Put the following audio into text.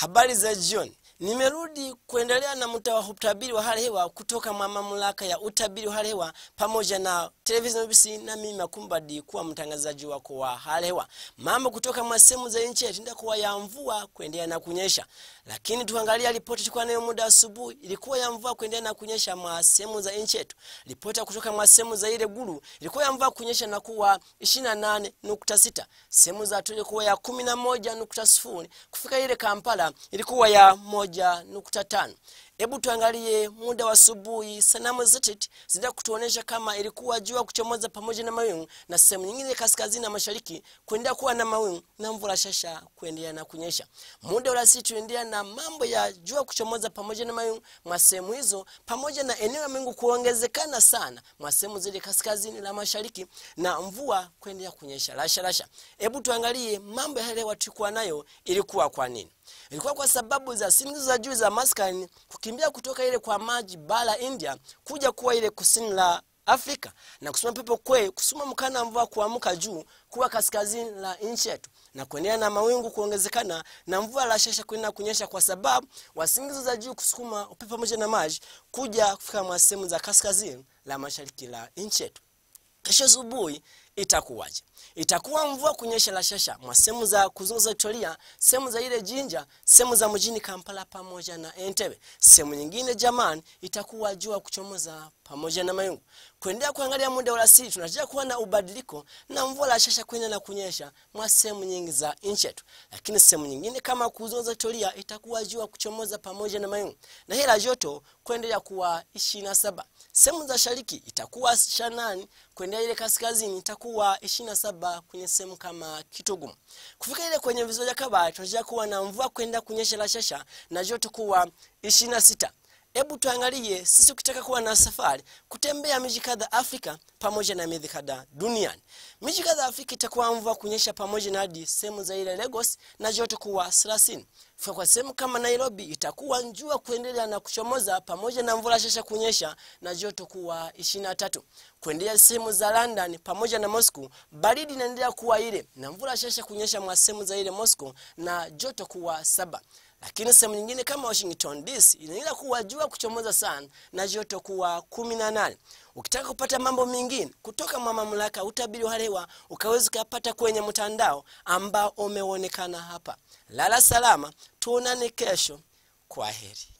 habari za jioni Nimerudi kuendelea na muda wa utabiri wa hali hewa kutoka mwa mamlaka ya utabiri wa hali hewa pamoja na television BBC na mimi Makumbadi kuwa mtangazaji wako wa hali hewa. Mambo kutoka mwa sehemu za nchi yatinda kuwa ya mvua kuendelea na kunyesha, lakini tuangalia ripoti tulikuwa nayo muda asubuhi, ilikuwa ya mvua kuendelea na kunyesha mwa sehemu za nchi yetu. Ripoti kutoka mwa sehemu za ile guru ilikuwa ya mvua kunyesha na kuwa 28.6, sehemu za tu ilikuwa ya 11.0, kufika ile Kampala ilikuwa ya moja moja nukta tano. Hebu tuangalie muda wa asubuhi, sanamu zote zida kutuonesha kama ilikuwa jua kuchomoza pamoja na mawingu, na sehemu nyingine kaskazini na mashariki kuendelea kuwa na mawingu na mvua shasha kuendelea na kunyesha. Muda wa siku tuendelea na mambo ya jua kuchomoza pamoja na mawingu mwa sehemu hizo, pamoja na eneo la mawingu kuongezekana sana mwa sehemu zile kaskazini na mashariki, na mvua kuendelea kunyesha rasha rasha. Hebu tuangalie mambo ya hewa tulikuwa nayo, ilikuwa kwa nini? Ilikuwa kwa sababu za simu za juu za maskani kuki kukimbia kutoka ile kwa maji bara India kuja kuwa ile kusini la Afrika na kusuma pepo kwe kusuma mkana mvua kuamka juu kuwa kaskazini la nchi yetu na kuendelea na mawingu kuongezekana na mvua la shasha kuenda kunyesha kwa sababu wasingizo za juu kusukuma upepo pamoja na maji kuja kufika mwa sehemu za kaskazini la mashariki la nchi yetu. Kesho asubuhi itakuwaje? Itakuwa mvua kunyesha shasha mwa sehemu za kuzunguza Victoria, sehemu za ile Jinja, sehemu za mjini Kampala pamoja na Entebbe. Sehemu nyingine jamani, itakuwa jua kuchomoza pamoja na mayungu kuendelea kuangalia muda wa alasiri, tunatarajia kuwa na ubadiliko na mvua la shasha kuendelea na kunyesha mwa sehemu nyingi za nchi yetu, lakini sehemu nyingine kama kuzoza Tolia itakuwa jua kuchomoza pamoja na mayungu na hela joto kuendelea kuwa 27. Sehemu za shariki itakuwa 28, kuendelea ile kaskazini itakuwa 27 kwenye sehemu kama Kitugu. Kufika ile kwenye visiwa vya Kabare tunatarajia kuwa na mvua kuendelea kunyesha la shasha na joto kuwa 26. Hebu tuangalie sisi, ukitaka kuwa na safari kutembea miji kadha Afrika pamoja na miji kadha duniani. Miji kadha Afrika itakuwa mvua kunyesha pamoja na hadi sehemu za ile Lagos na joto kuwa 30. Kwa sehemu kama Nairobi itakuwa njua kuendelea na kuchomoza pamoja na mvula shasha kunyesha na joto kuwa 23. Kuendelea sehemu za London pamoja na Moscow baridi inaendelea kuwa ile na mvula shasha kunyesha mwa sehemu za ile Moscow na joto kuwa saba lakini sehemu nyingine kama Washington DC inaenda kuwa jua kuchomoza sana na joto kuwa 18. Ukitaka kupata mambo mengine kutoka mwa mamlaka utabiri wa hewa ukaweza kupata kwenye mtandao ambao umeonekana hapa. Lala salama, tuonane kesho. Kwa heri.